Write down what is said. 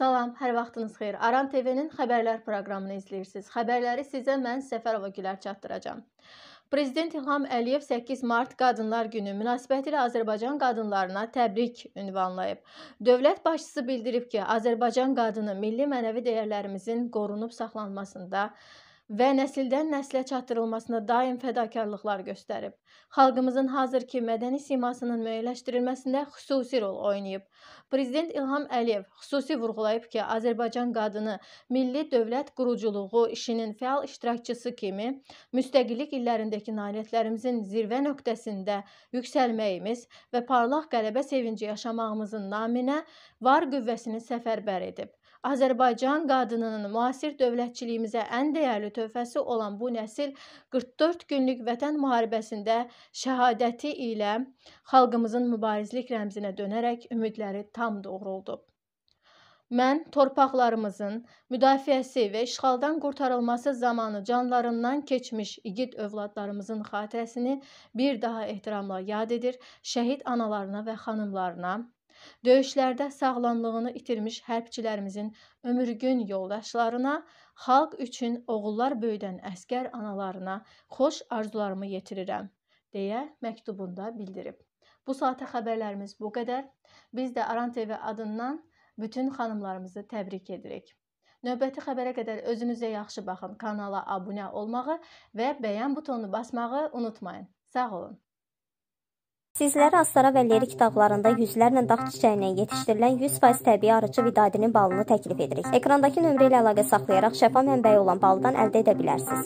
Salam, hər vaxtınız xeyir. Aran TV-nin xəbərlər proqramını izləyirsiniz. Xəbərləri sizə mən Səfərova Gülər çatdıracağam. Prezident İlham Əliyev 8 mart Qadınlar Günü münasibətilə Azərbaycan qadınlarına təbrik ünvanlayıb. Dövlət başçısı bildirib ki, Azərbaycan qadını milli mənəvi dəyərlərimizin qorunub saxlanmasında və nəsildən nəslə çatdırılmasına daim fədakarlıqlar göstərib. Xalqımızın hazır ki, mədəni simasının müəyyənləşdirilməsində xüsusi rol oynayıb. Prezident İlham Əliyev xüsusi vurğulayıb ki, Azərbaycan qadını milli dövlət quruculuğu işinin fəal iştirakçısı kimi müstəqillik illərindəki nailiyyətlərimizin zirvə nöqtəsində yüksəlməyimiz və parlaq qələbə sevinci yaşamağımızın naminə var qüvvəsini səfərbər edib. Azərbaycan qadınının müasir dövlətçiliyimizə ən dəyərli tövhəsi olan bu nəsil 44 günlük vətən müharibəsində şəhadəti ilə xalqımızın mübarizlik rəmzinə dönərək ümidləri tam doğruldu. Mən torpaqlarımızın müdafiəsi və işğaldan qurtarılması zamanı canlarından keçmiş igid övladlarımızın xatirəsini bir daha ehtiramla yad edir, şəhid analarına və xanımlarına Döyüşlərdə sağlamlığını itirmiş hərbçilərimizin ömürgün yoldaşlarına, xalq üçün oğullar böyüdən əskər analarına xoş arzularımı yetirirəm, deyə məktubunda bildirib. Bu saata xəbərlərimiz bu qədər. Biz də Aran TV adından bütün xanımlarımızı təbrik edirik. Növbəti xəbərə qədər özünüzə yaxşı baxın, kanala abunə olmağı və bəyən butonunu basmağı unutmayın. Sağ olun. Sizlərə Astara və Lerik dağlarında yüzlərlə dağ çiçəyindən yetişdirilən 100% təbii arıcı vidadinin balını təklif edirik. Ekrandakı nömrə ilə əlaqə saxlayaraq şəfa mənbəyi olan baldan əldə edə bilərsiniz.